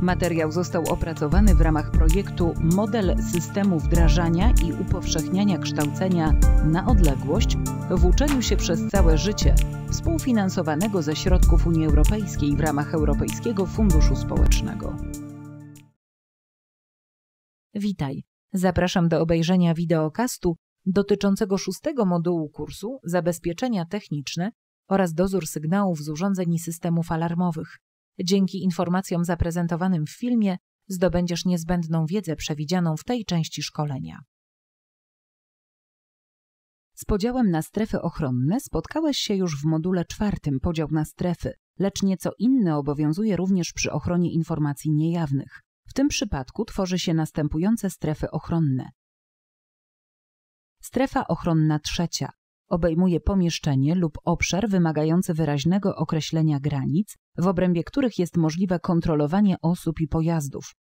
Materiał został opracowany w ramach projektu Model systemu wdrażania i upowszechniania kształcenia na odległość w uczeniu się przez całe życie, współfinansowanego ze środków Unii Europejskiej w ramach Europejskiego Funduszu Społecznego. Witaj. Zapraszam do obejrzenia wideokastu dotyczącego szóstego modułu kursu Zabezpieczenia techniczne oraz dozór sygnałów z urządzeń i systemów alarmowych. Dzięki informacjom zaprezentowanym w filmie zdobędziesz niezbędną wiedzę przewidzianą w tej części szkolenia. Z podziałem na strefy ochronne spotkałeś się już w module czwartym podział na strefy, lecz nieco inny obowiązuje również przy ochronie informacji niejawnych. W tym przypadku tworzy się następujące strefy ochronne. Strefa ochronna trzecia obejmuje pomieszczenie lub obszar wymagający wyraźnego określenia granic, w obrębie których jest możliwe kontrolowanie osób i pojazdów.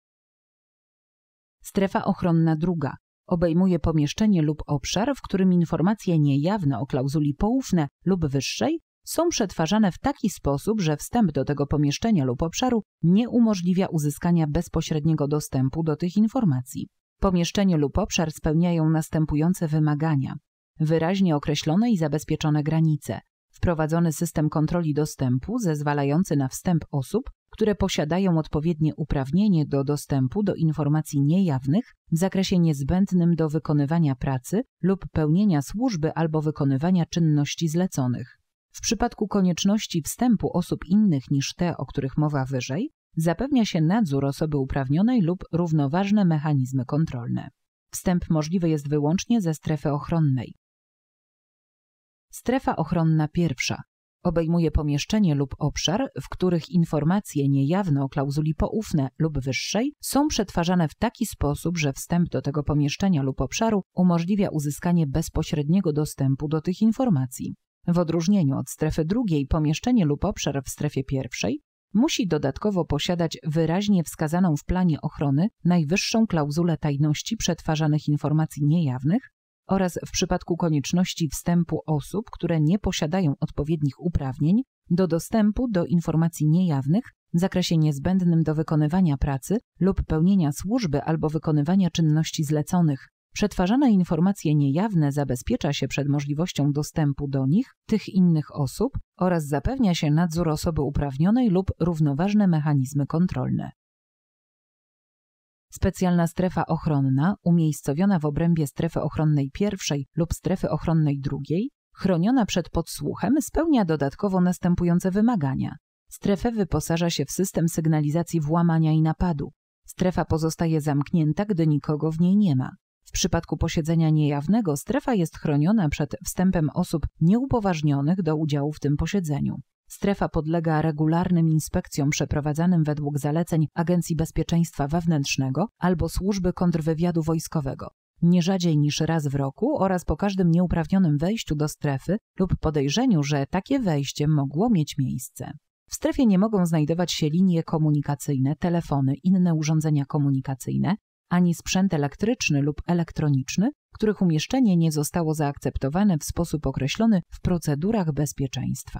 Strefa ochronna druga obejmuje pomieszczenie lub obszar, w którym informacje niejawne o klauzuli poufne lub wyższej są przetwarzane w taki sposób, że wstęp do tego pomieszczenia lub obszaru nie umożliwia uzyskania bezpośredniego dostępu do tych informacji. Pomieszczenie lub obszar spełniają następujące wymagania: wyraźnie określone i zabezpieczone granice, wprowadzony system kontroli dostępu zezwalający na wstęp osób, które posiadają odpowiednie uprawnienie do dostępu do informacji niejawnych w zakresie niezbędnym do wykonywania pracy lub pełnienia służby albo wykonywania czynności zleconych. W przypadku konieczności wstępu osób innych niż te, o których mowa wyżej, zapewnia się nadzór osoby uprawnionej lub równoważne mechanizmy kontrolne. Wstęp możliwy jest wyłącznie ze strefy ochronnej. Strefa ochronna pierwsza obejmuje pomieszczenie lub obszar, w których informacje niejawne o klauzuli poufne lub wyższej są przetwarzane w taki sposób, że wstęp do tego pomieszczenia lub obszaru umożliwia uzyskanie bezpośredniego dostępu do tych informacji. W odróżnieniu od strefy drugiej, pomieszczenie lub obszar w strefie pierwszej musi dodatkowo posiadać wyraźnie wskazaną w planie ochrony najwyższą klauzulę tajności przetwarzanych informacji niejawnych oraz w przypadku konieczności wstępu osób, które nie posiadają odpowiednich uprawnień do dostępu do informacji niejawnych w zakresie niezbędnym do wykonywania pracy lub pełnienia służby albo wykonywania czynności zleconych. Przetwarzane informacje niejawne zabezpiecza się przed możliwością dostępu do nich tych innych osób oraz zapewnia się nadzór osoby uprawnionej lub równoważne mechanizmy kontrolne. Specjalna strefa ochronna, umiejscowiona w obrębie strefy ochronnej pierwszej lub strefy ochronnej drugiej, chroniona przed podsłuchem, spełnia dodatkowo następujące wymagania. Strefę wyposaża się w system sygnalizacji włamania i napadu. Strefa pozostaje zamknięta, gdy nikogo w niej nie ma. W przypadku posiedzenia niejawnego strefa jest chroniona przed wstępem osób nieupoważnionych do udziału w tym posiedzeniu. Strefa podlega regularnym inspekcjom przeprowadzanym według zaleceń Agencji Bezpieczeństwa Wewnętrznego albo Służby Kontrwywiadu Wojskowego, nie rzadziej niż raz w roku oraz po każdym nieuprawnionym wejściu do strefy lub podejrzeniu, że takie wejście mogło mieć miejsce. W strefie nie mogą znajdować się linie komunikacyjne, telefony, inne urządzenia komunikacyjne, ani sprzęt elektryczny lub elektroniczny, których umieszczenie nie zostało zaakceptowane w sposób określony w procedurach bezpieczeństwa.